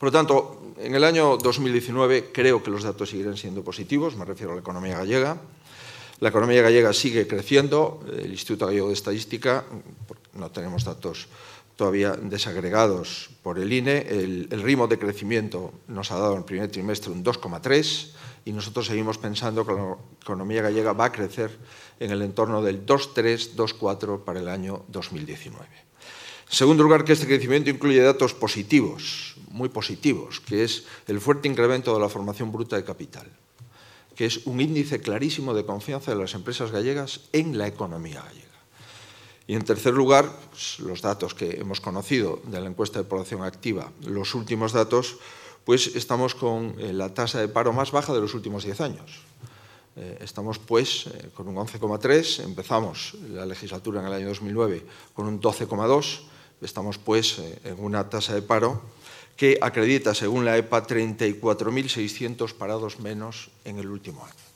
Por lo tanto, en el año 2019 creo que los datos seguirán siendo positivos, me refiero a la economía gallega. La economía gallega sigue creciendo, el Instituto Gallego de Estadística, no tenemos datos todavía desagregados por el INE, el, ritmo de crecimiento nos ha dado en el primer trimestre un 2,3 y nosotros seguimos pensando que la economía gallega va a crecer en el entorno del 2,3, 2,4 para el año 2019. En segundo lugar, que este crecimiento incluye datos positivos, muy positivos, que es el fuerte incremento de la formación bruta de capital, que es un índice clarísimo de confianza de las empresas gallegas en la economía gallega. Y en tercer lugar, pues, los datos que hemos conocido de la encuesta de población activa, los últimos datos, pues estamos con eh, la tasa de paro más baja de los últimos 10 años. Eh, estamos pues eh, con un 11,3, empezamos la legislatura en el año 2009 con un 12,2, estamos pues en una tasa de paro que acredita, según la EPA, 34.600 parados menos en el último año.